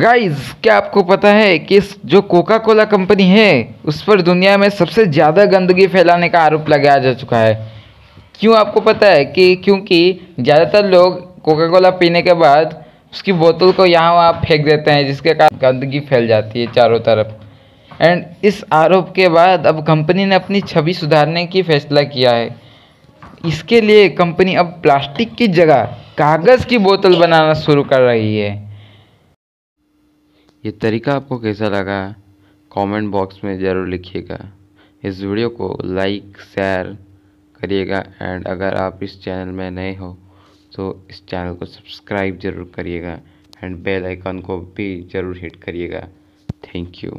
guys क्या आपको पता है कि इस जो कोका कोला कंपनी है उस पर दुनिया में सबसे ज़्यादा गंदगी फैलाने का आरोप लगाया जा चुका है क्यों आपको पता है कि क्योंकि ज़्यादातर लोग कोका कोला पीने के बाद उसकी बोतल को यहाँ वहाँ फेंक देते हैं जिसके कारण गंदगी फैल जाती है चारों तरफ एंड इस आरोप के बाद अब कंपनी ने अपनी छवि सुधारने की फैसला किया है इसके लिए कंपनी अब प्लास्टिक की जगह कागज़ की बोतल बनाना शुरू कर रही है ये तरीका आपको कैसा लगा कमेंट बॉक्स में ज़रूर लिखिएगा इस वीडियो को लाइक शेयर करिएगा एंड अगर आप इस चैनल में नए हो तो इस चैनल को सब्सक्राइब ज़रूर करिएगा एंड बेल आइकन को भी ज़रूर हिट करिएगा थैंक यू